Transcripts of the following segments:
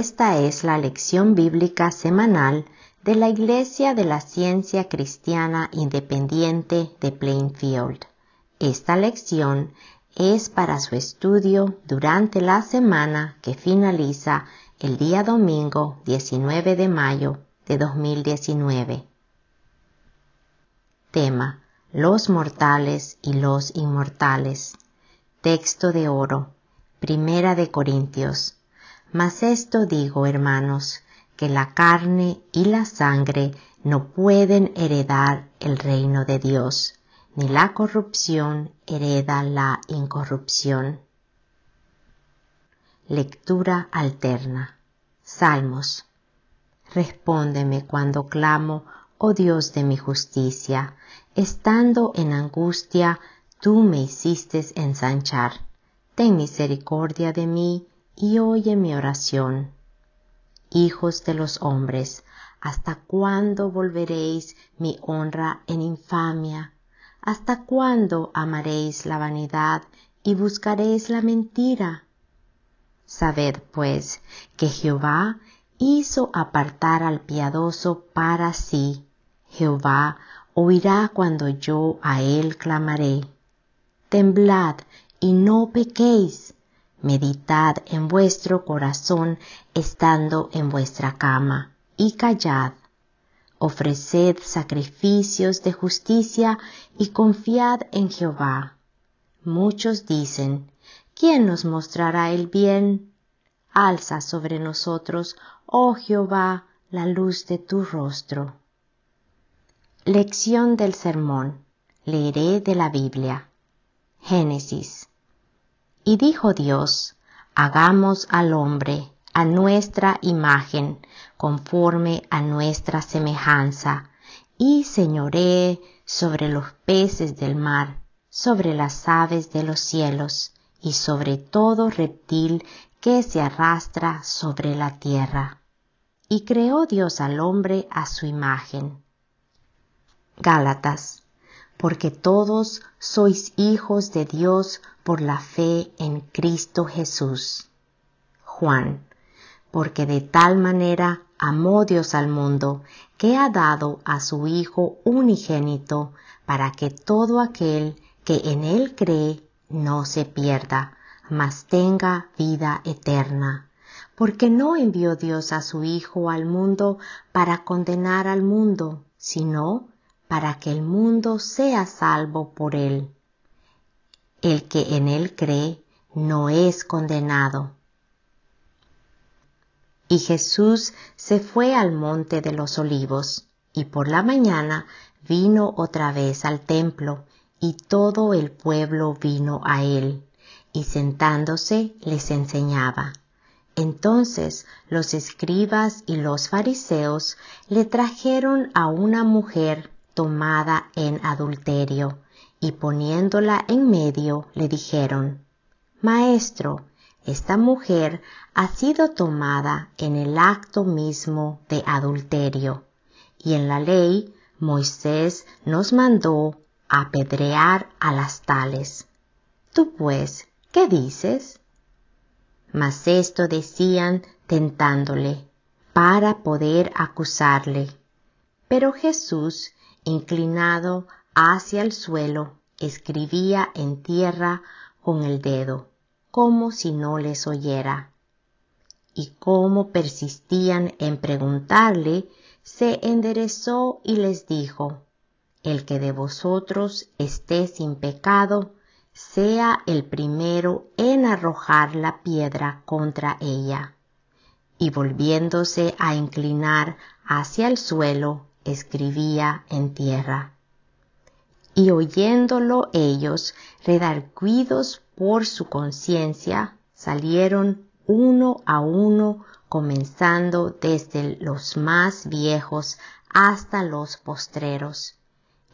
Esta es la lección bíblica semanal de la Iglesia de la Ciencia Cristiana Independiente de Plainfield. Esta lección es para su estudio durante la semana que finaliza el día domingo 19 de mayo de 2019. Tema Los mortales y los inmortales. Texto de oro. Primera de Corintios mas esto digo, hermanos, que la carne y la sangre no pueden heredar el reino de Dios, ni la corrupción hereda la incorrupción. Lectura alterna. Salmos. Respóndeme cuando clamo, oh Dios de mi justicia, estando en angustia, tú me hiciste ensanchar. Ten misericordia de mí, y oye mi oración. Hijos de los hombres, ¿hasta cuándo volveréis mi honra en infamia? ¿Hasta cuándo amaréis la vanidad y buscaréis la mentira? Sabed, pues, que Jehová hizo apartar al piadoso para sí. Jehová oirá cuando yo a él clamaré. Temblad y no pequéis meditad en vuestro corazón estando en vuestra cama, y callad. Ofreced sacrificios de justicia y confiad en Jehová. Muchos dicen, ¿quién nos mostrará el bien? Alza sobre nosotros, oh Jehová, la luz de tu rostro. Lección del sermón. Leeré de la Biblia. Génesis y dijo Dios, hagamos al hombre a nuestra imagen, conforme a nuestra semejanza, y señoree sobre los peces del mar, sobre las aves de los cielos, y sobre todo reptil que se arrastra sobre la tierra. Y creó Dios al hombre a su imagen. Gálatas porque todos sois hijos de Dios por la fe en Cristo Jesús. Juan, porque de tal manera amó Dios al mundo, que ha dado a su Hijo unigénito, para que todo aquel que en él cree no se pierda, mas tenga vida eterna. Porque no envió Dios a su Hijo al mundo para condenar al mundo, sino para que el mundo sea salvo por él. El que en él cree no es condenado. Y Jesús se fue al monte de los olivos, y por la mañana vino otra vez al templo, y todo el pueblo vino a él, y sentándose les enseñaba. Entonces los escribas y los fariseos le trajeron a una mujer tomada en adulterio, y poniéndola en medio le dijeron, Maestro, esta mujer ha sido tomada en el acto mismo de adulterio, y en la ley Moisés nos mandó apedrear a las tales. Tú pues, ¿qué dices? Mas esto decían tentándole, para poder acusarle. Pero Jesús, inclinado hacia el suelo, escribía en tierra con el dedo, como si no les oyera. Y como persistían en preguntarle, se enderezó y les dijo, El que de vosotros esté sin pecado, sea el primero en arrojar la piedra contra ella. Y volviéndose a inclinar hacia el suelo, escribía en tierra. Y oyéndolo ellos, redarguidos por su conciencia, salieron uno a uno, comenzando desde los más viejos hasta los postreros.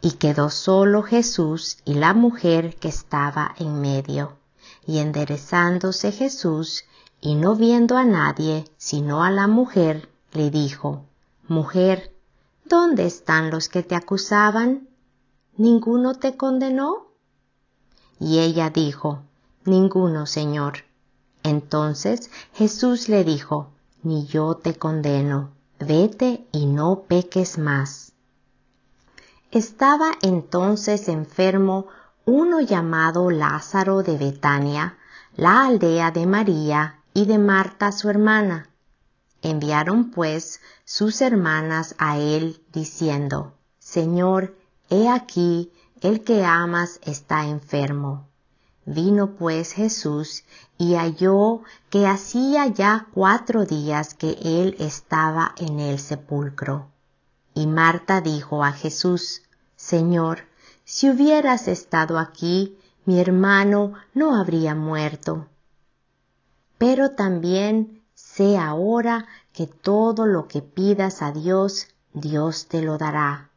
Y quedó solo Jesús y la mujer que estaba en medio. Y enderezándose Jesús, y no viendo a nadie, sino a la mujer, le dijo, Mujer, ¿Dónde están los que te acusaban? ¿Ninguno te condenó? Y ella dijo, Ninguno, Señor. Entonces Jesús le dijo, Ni yo te condeno, vete y no peques más. Estaba entonces enfermo uno llamado Lázaro de Betania, la aldea de María y de Marta su hermana. Enviaron pues sus hermanas a él diciendo, Señor, he aquí, el que amas está enfermo. Vino pues Jesús y halló que hacía ya cuatro días que él estaba en el sepulcro. Y Marta dijo a Jesús, Señor, si hubieras estado aquí, mi hermano no habría muerto. Pero también Sé ahora que todo lo que pidas a Dios, Dios te lo dará.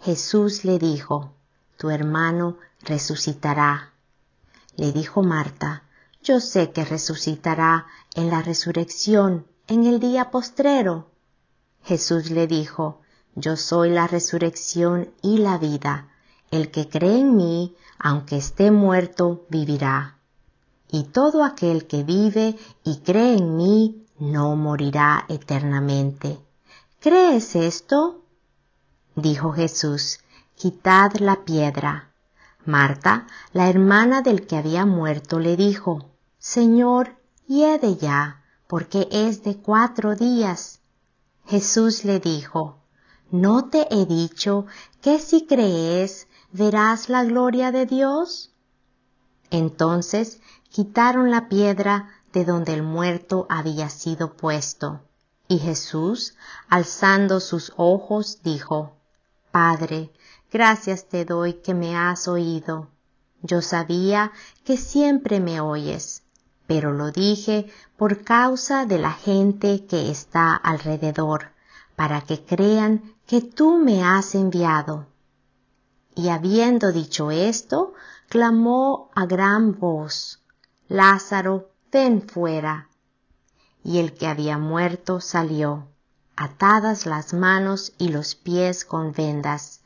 Jesús le dijo, tu hermano resucitará. Le dijo Marta, yo sé que resucitará en la resurrección, en el día postrero. Jesús le dijo, yo soy la resurrección y la vida. El que cree en mí, aunque esté muerto, vivirá y todo aquel que vive y cree en mí no morirá eternamente. ¿Crees esto? Dijo Jesús, quitad la piedra. Marta, la hermana del que había muerto, le dijo, Señor, hiede ya, porque es de cuatro días. Jesús le dijo, ¿No te he dicho que si crees verás la gloria de Dios? Entonces quitaron la piedra de donde el muerto había sido puesto. Y Jesús, alzando sus ojos, dijo, Padre, gracias te doy que me has oído. Yo sabía que siempre me oyes, pero lo dije por causa de la gente que está alrededor, para que crean que tú me has enviado. Y habiendo dicho esto, clamó a gran voz, Lázaro, ven fuera. Y el que había muerto salió, atadas las manos y los pies con vendas,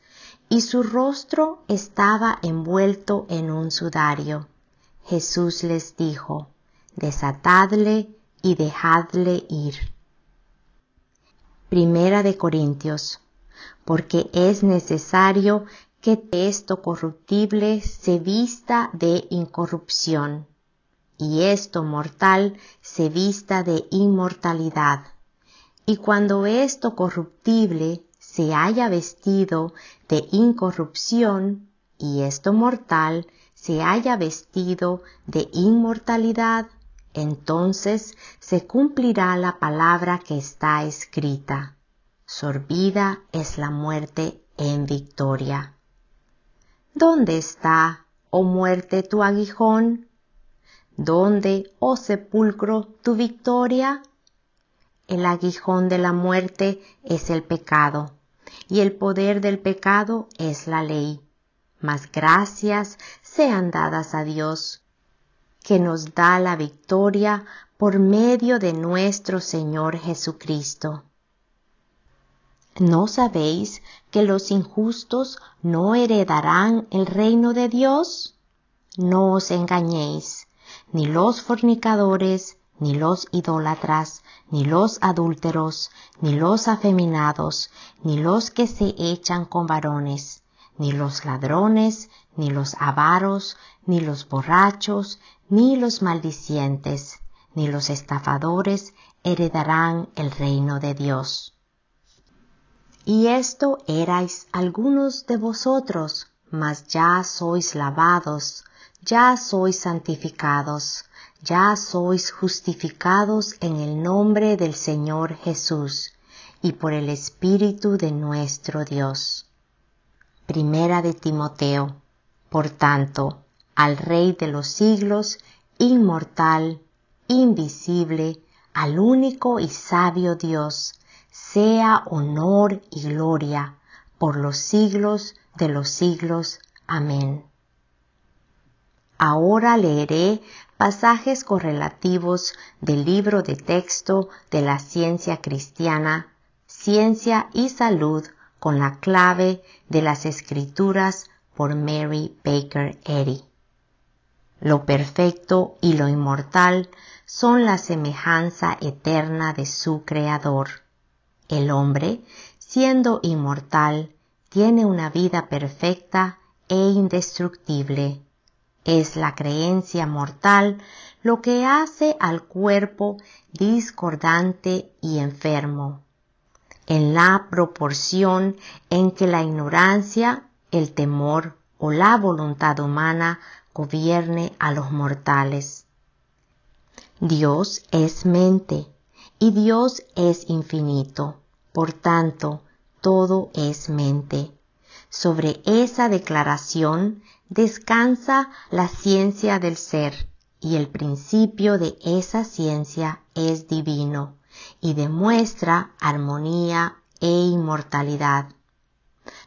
y su rostro estaba envuelto en un sudario. Jesús les dijo, desatadle y dejadle ir. Primera de Corintios, porque es necesario que esto corruptible se vista de incorrupción y esto mortal se vista de inmortalidad. Y cuando esto corruptible se haya vestido de incorrupción, y esto mortal se haya vestido de inmortalidad, entonces se cumplirá la palabra que está escrita. Sorbida es la muerte en victoria. ¿Dónde está, oh muerte, tu aguijón? ¿Dónde, oh sepulcro, tu victoria? El aguijón de la muerte es el pecado, y el poder del pecado es la ley. Mas gracias sean dadas a Dios, que nos da la victoria por medio de nuestro Señor Jesucristo. ¿No sabéis que los injustos no heredarán el reino de Dios? No os engañéis ni los fornicadores, ni los idólatras, ni los adúlteros, ni los afeminados, ni los que se echan con varones, ni los ladrones, ni los avaros, ni los borrachos, ni los maldicientes, ni los estafadores heredarán el reino de Dios. Y esto erais algunos de vosotros, mas ya sois lavados, ya sois santificados, ya sois justificados en el nombre del Señor Jesús y por el Espíritu de nuestro Dios. Primera de Timoteo. Por tanto, al Rey de los siglos, inmortal, invisible, al único y sabio Dios, sea honor y gloria por los siglos de los siglos. Amén. Ahora leeré pasajes correlativos del libro de texto de la ciencia cristiana, Ciencia y Salud con la clave de las escrituras por Mary Baker Eddy. Lo perfecto y lo inmortal son la semejanza eterna de su Creador. El hombre, siendo inmortal, tiene una vida perfecta e indestructible es la creencia mortal lo que hace al cuerpo discordante y enfermo, en la proporción en que la ignorancia, el temor o la voluntad humana gobierne a los mortales. Dios es mente y Dios es infinito, por tanto, todo es mente. Sobre esa declaración descansa la ciencia del ser y el principio de esa ciencia es divino y demuestra armonía e inmortalidad.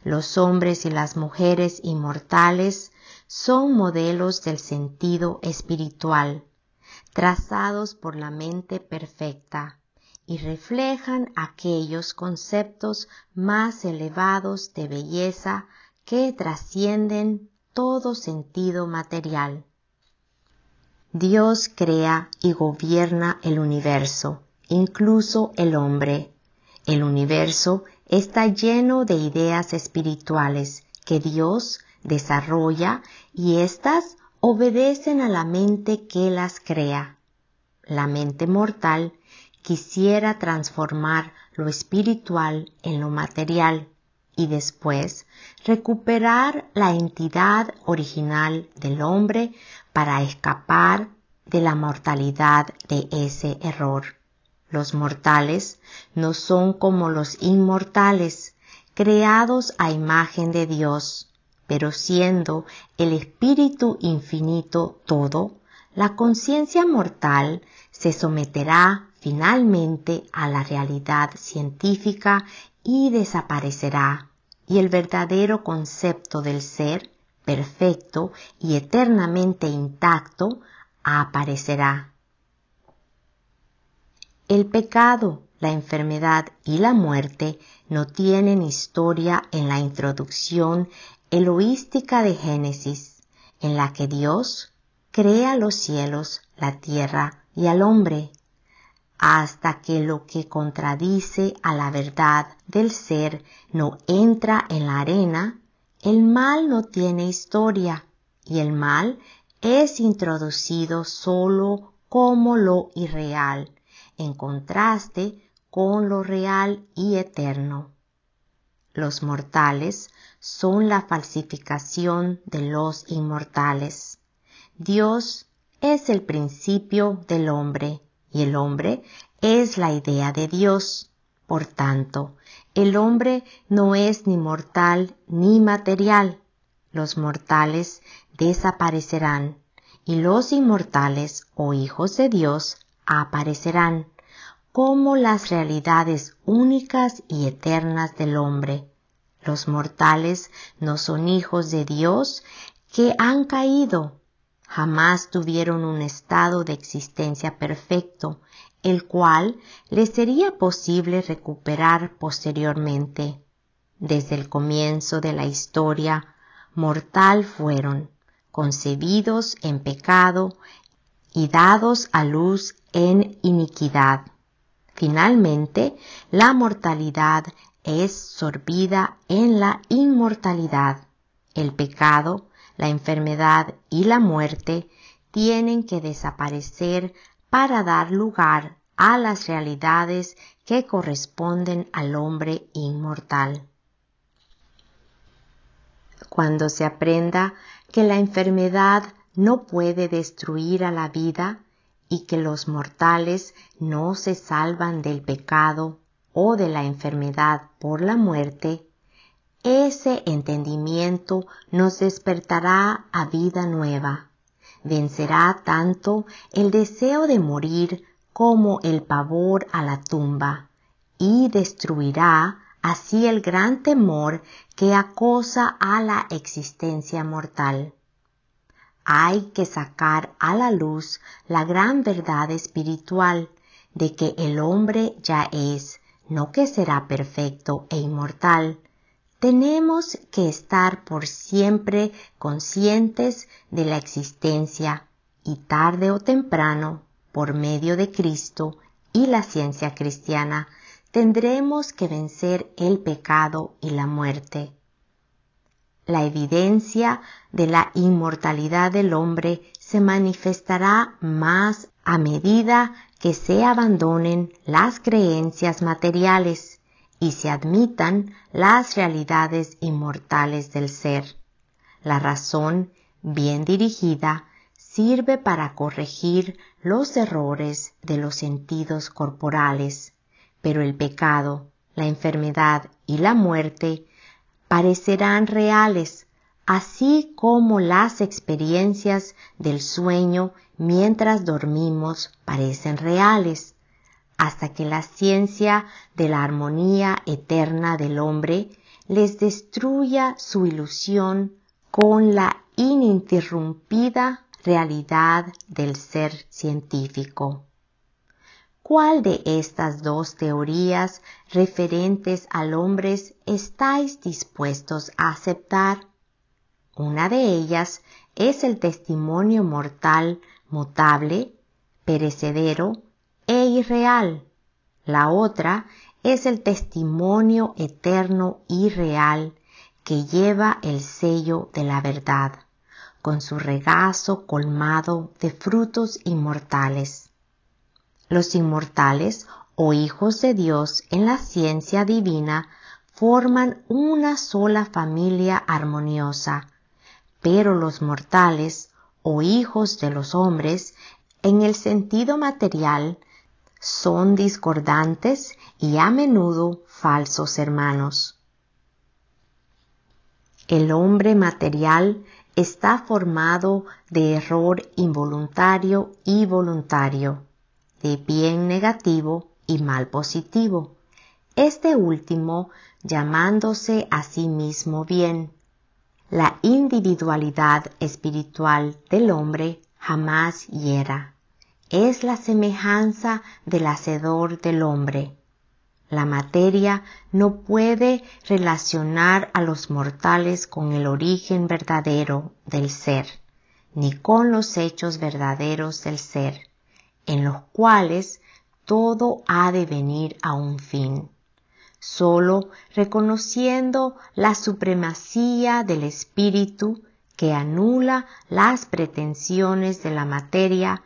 Los hombres y las mujeres inmortales son modelos del sentido espiritual, trazados por la mente perfecta y reflejan aquellos conceptos más elevados de belleza que trascienden todo sentido material. Dios crea y gobierna el universo, incluso el hombre. El universo está lleno de ideas espirituales que Dios desarrolla y éstas obedecen a la mente que las crea. La mente mortal quisiera transformar lo espiritual en lo material y después recuperar la entidad original del hombre para escapar de la mortalidad de ese error. Los mortales no son como los inmortales, creados a imagen de Dios, pero siendo el espíritu infinito todo, la conciencia mortal se someterá finalmente a la realidad científica y desaparecerá, y el verdadero concepto del ser, perfecto y eternamente intacto, aparecerá. El pecado, la enfermedad y la muerte no tienen historia en la introducción eloística de Génesis, en la que Dios crea los cielos, la tierra y al hombre hasta que lo que contradice a la verdad del ser no entra en la arena, el mal no tiene historia y el mal es introducido solo como lo irreal, en contraste con lo real y eterno. Los mortales son la falsificación de los inmortales. Dios es el principio del hombre y el hombre es la idea de Dios. Por tanto, el hombre no es ni mortal ni material. Los mortales desaparecerán y los inmortales o hijos de Dios aparecerán como las realidades únicas y eternas del hombre. Los mortales no son hijos de Dios que han caído, Jamás tuvieron un estado de existencia perfecto, el cual les sería posible recuperar posteriormente. Desde el comienzo de la historia, mortal fueron, concebidos en pecado y dados a luz en iniquidad. Finalmente, la mortalidad es sorbida en la inmortalidad. El pecado la enfermedad y la muerte tienen que desaparecer para dar lugar a las realidades que corresponden al hombre inmortal. Cuando se aprenda que la enfermedad no puede destruir a la vida y que los mortales no se salvan del pecado o de la enfermedad por la muerte, ese entendimiento nos despertará a vida nueva. Vencerá tanto el deseo de morir como el pavor a la tumba y destruirá así el gran temor que acosa a la existencia mortal. Hay que sacar a la luz la gran verdad espiritual de que el hombre ya es, no que será perfecto e inmortal, tenemos que estar por siempre conscientes de la existencia y tarde o temprano, por medio de Cristo y la ciencia cristiana, tendremos que vencer el pecado y la muerte. La evidencia de la inmortalidad del hombre se manifestará más a medida que se abandonen las creencias materiales y se admitan las realidades inmortales del ser. La razón, bien dirigida, sirve para corregir los errores de los sentidos corporales, pero el pecado, la enfermedad y la muerte parecerán reales, así como las experiencias del sueño mientras dormimos parecen reales hasta que la ciencia de la armonía eterna del hombre les destruya su ilusión con la ininterrumpida realidad del ser científico. ¿Cuál de estas dos teorías referentes al hombre estáis dispuestos a aceptar? Una de ellas es el testimonio mortal, mutable, perecedero, e irreal. La otra es el testimonio eterno y real que lleva el sello de la verdad, con su regazo colmado de frutos inmortales. Los inmortales o hijos de Dios en la ciencia divina forman una sola familia armoniosa, pero los mortales o hijos de los hombres, en el sentido material, son discordantes y a menudo falsos hermanos. El hombre material está formado de error involuntario y voluntario, de bien negativo y mal positivo, este último llamándose a sí mismo bien. La individualidad espiritual del hombre jamás hiera es la semejanza del hacedor del hombre. La materia no puede relacionar a los mortales con el origen verdadero del ser, ni con los hechos verdaderos del ser, en los cuales todo ha de venir a un fin. Solo reconociendo la supremacía del espíritu que anula las pretensiones de la materia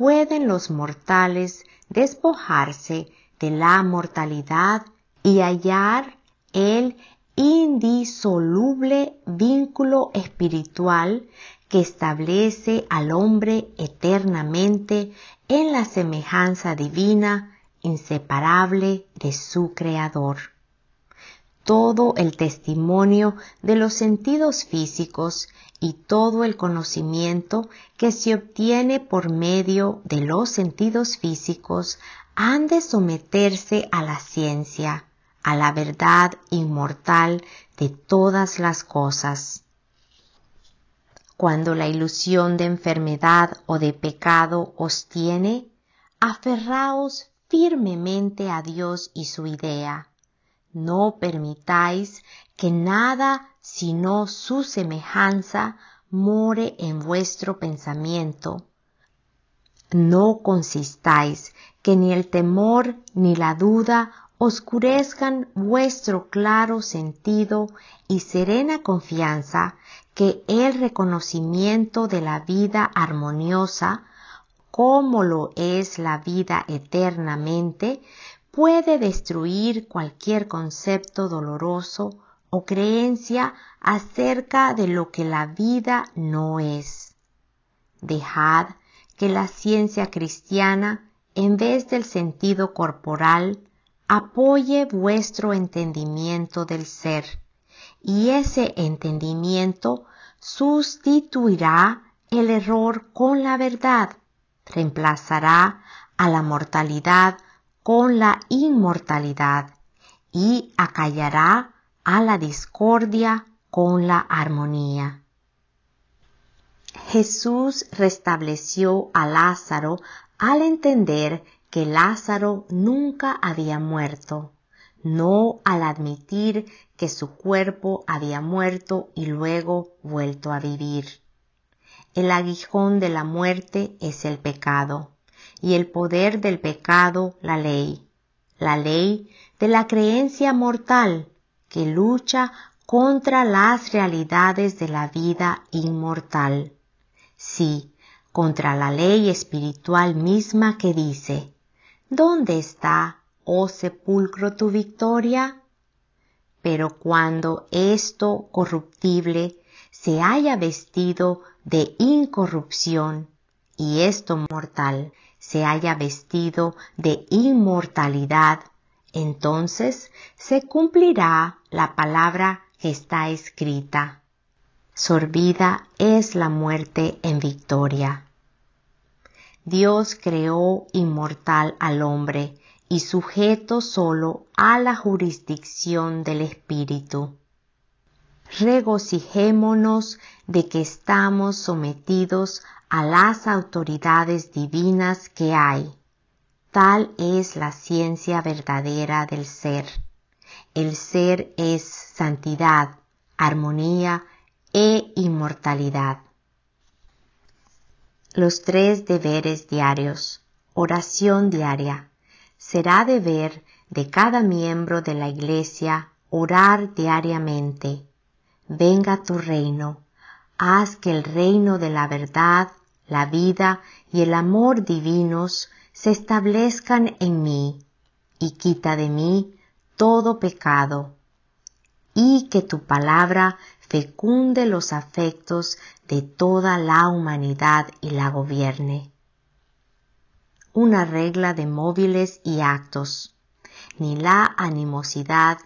pueden los mortales despojarse de la mortalidad y hallar el indisoluble vínculo espiritual que establece al hombre eternamente en la semejanza divina inseparable de su Creador todo el testimonio de los sentidos físicos y todo el conocimiento que se obtiene por medio de los sentidos físicos han de someterse a la ciencia, a la verdad inmortal de todas las cosas. Cuando la ilusión de enfermedad o de pecado os tiene, aferraos firmemente a Dios y su idea no permitáis que nada sino su semejanza more en vuestro pensamiento. No consistáis que ni el temor ni la duda oscurezcan vuestro claro sentido y serena confianza que el reconocimiento de la vida armoniosa, como lo es la vida eternamente, puede destruir cualquier concepto doloroso o creencia acerca de lo que la vida no es. Dejad que la ciencia cristiana, en vez del sentido corporal, apoye vuestro entendimiento del ser, y ese entendimiento sustituirá el error con la verdad, reemplazará a la mortalidad con la inmortalidad y acallará a la discordia con la armonía. Jesús restableció a Lázaro al entender que Lázaro nunca había muerto, no al admitir que su cuerpo había muerto y luego vuelto a vivir. El aguijón de la muerte es el pecado y el poder del pecado, la ley, la ley de la creencia mortal que lucha contra las realidades de la vida inmortal. Sí, contra la ley espiritual misma que dice, ¿Dónde está, oh sepulcro, tu victoria? Pero cuando esto corruptible se haya vestido de incorrupción y esto mortal se haya vestido de inmortalidad, entonces se cumplirá la palabra que está escrita. Sorbida es la muerte en victoria. Dios creó inmortal al hombre y sujeto solo a la jurisdicción del Espíritu. Regocijémonos de que estamos sometidos a las autoridades divinas que hay. Tal es la ciencia verdadera del ser. El ser es santidad, armonía e inmortalidad. Los tres deberes diarios. Oración diaria. Será deber de cada miembro de la Iglesia orar diariamente. Venga tu reino. Haz que el reino de la verdad la vida y el amor divinos se establezcan en mí, y quita de mí todo pecado, y que tu palabra fecunde los afectos de toda la humanidad y la gobierne. Una regla de móviles y actos. Ni la animosidad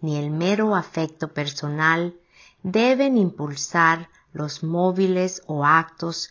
ni el mero afecto personal deben impulsar los móviles o actos